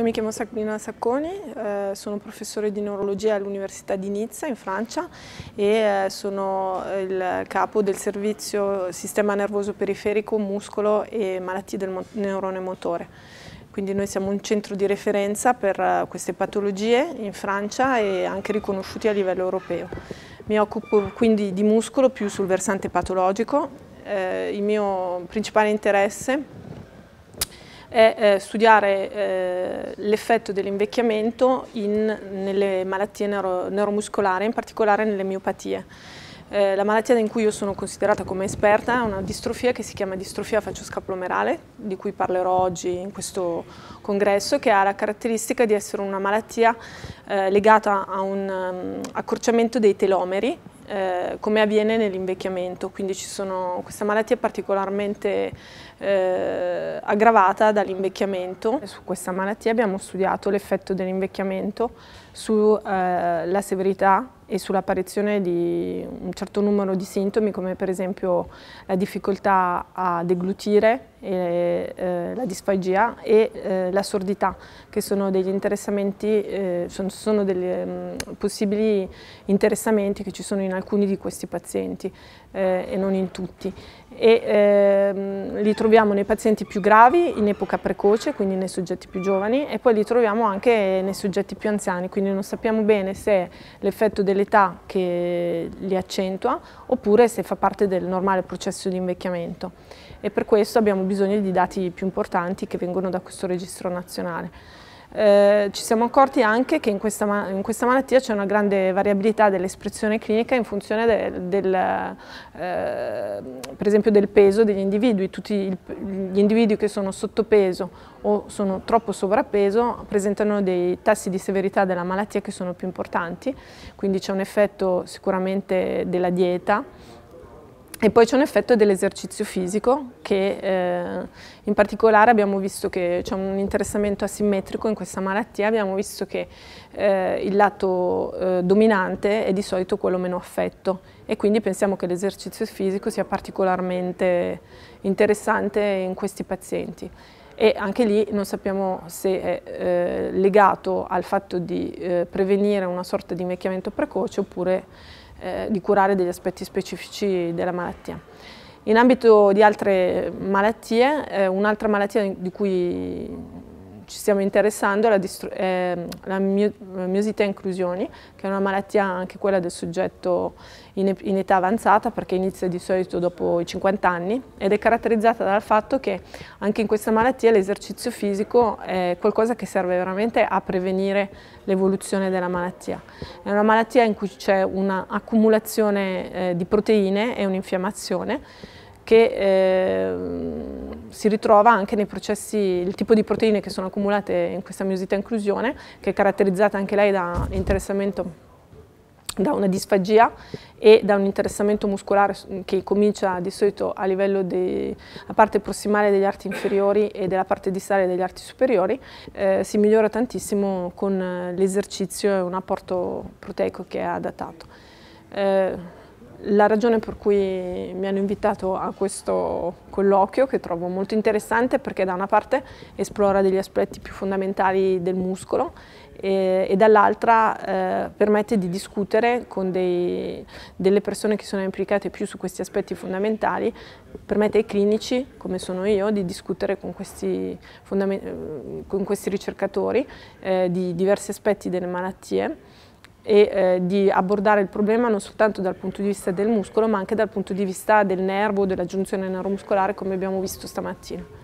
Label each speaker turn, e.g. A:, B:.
A: Mi chiamo Sabrina Sacconi, eh, sono professore di neurologia all'Università di Nizza in Francia e eh, sono il capo del servizio sistema nervoso periferico, muscolo e malattie del neurone motore. Quindi noi siamo un centro di referenza per eh, queste patologie in Francia e anche riconosciuti a livello europeo. Mi occupo quindi di muscolo più sul versante patologico. il mio principale interesse è eh, studiare eh, l'effetto dell'invecchiamento nelle malattie neuro, neuromuscolari, in particolare nelle miopatie. Eh, la malattia in cui io sono considerata come esperta è una distrofia che si chiama distrofia facioscaplomerale, di cui parlerò oggi in questo congresso, che ha la caratteristica di essere una malattia eh, legata a un um, accorciamento dei telomeri eh, come avviene nell'invecchiamento, quindi sono, questa malattia è particolarmente eh, aggravata dall'invecchiamento. Su questa malattia abbiamo studiato l'effetto dell'invecchiamento sulla eh, severità e sull'apparizione di un certo numero di sintomi come per esempio la difficoltà a deglutire, e, eh, la disfagia e eh, la sordità che sono degli interessamenti, eh, sono, sono degli mh, mm, possibili interessamenti che ci sono in alcuni di questi pazienti eh, e non in tutti. E, ehm, li troviamo nei pazienti più gravi in epoca precoce, quindi nei soggetti più giovani e poi li troviamo anche nei soggetti più anziani, quindi non sappiamo bene se l'effetto delle disabilità che li accentua oppure se fa parte del normale processo di invecchiamento e per questo abbiamo bisogno di dati più importanti che vengono da questo registro nazionale. Eh, ci siamo accorti anche che in questa, in questa malattia c'è una grande variabilità dell'espressione clinica in funzione del, del, eh, per esempio del peso degli individui. Tutti gli individui che sono sottopeso o sono troppo sovrappeso presentano dei tassi di severità della malattia che sono più importanti, quindi c'è un effetto sicuramente della dieta e poi c'è un effetto dell'esercizio fisico che eh, in particolare abbiamo visto che c'è un interessamento asimmetrico in questa malattia, abbiamo visto che eh, il lato eh, dominante è di solito quello meno affetto e quindi pensiamo che l'esercizio fisico sia particolarmente interessante in questi pazienti e anche lì non sappiamo se è eh, legato al fatto di eh, prevenire una sorta di invecchiamento precoce oppure eh, di curare degli aspetti specifici della malattia. In ambito di altre malattie, eh, un'altra malattia di cui ci stiamo interessando alla eh, miosità inclusioni, che è una malattia anche quella del soggetto in, in età avanzata, perché inizia di solito dopo i 50 anni, ed è caratterizzata dal fatto che anche in questa malattia l'esercizio fisico è qualcosa che serve veramente a prevenire l'evoluzione della malattia. È una malattia in cui c'è un'accumulazione eh, di proteine e un'infiammazione che eh, si ritrova anche nei processi, il tipo di proteine che sono accumulate in questa miosita inclusione, che è caratterizzata anche lei da interessamento da una disfagia e da un interessamento muscolare mm, che comincia di solito a livello della parte prossimale degli arti inferiori e della parte distale degli arti superiori, eh, si migliora tantissimo con eh, l'esercizio e un apporto proteico che è adattato. Eh, la ragione per cui mi hanno invitato a questo colloquio, che trovo molto interessante, perché da una parte esplora degli aspetti più fondamentali del muscolo e, e dall'altra eh, permette di discutere con dei, delle persone che sono implicate più su questi aspetti fondamentali, permette ai clinici, come sono io, di discutere con questi, con questi ricercatori eh, di diversi aspetti delle malattie e eh, di abbordare il problema non soltanto dal punto di vista del muscolo ma anche dal punto di vista del nervo, della giunzione neuromuscolare come abbiamo visto stamattina.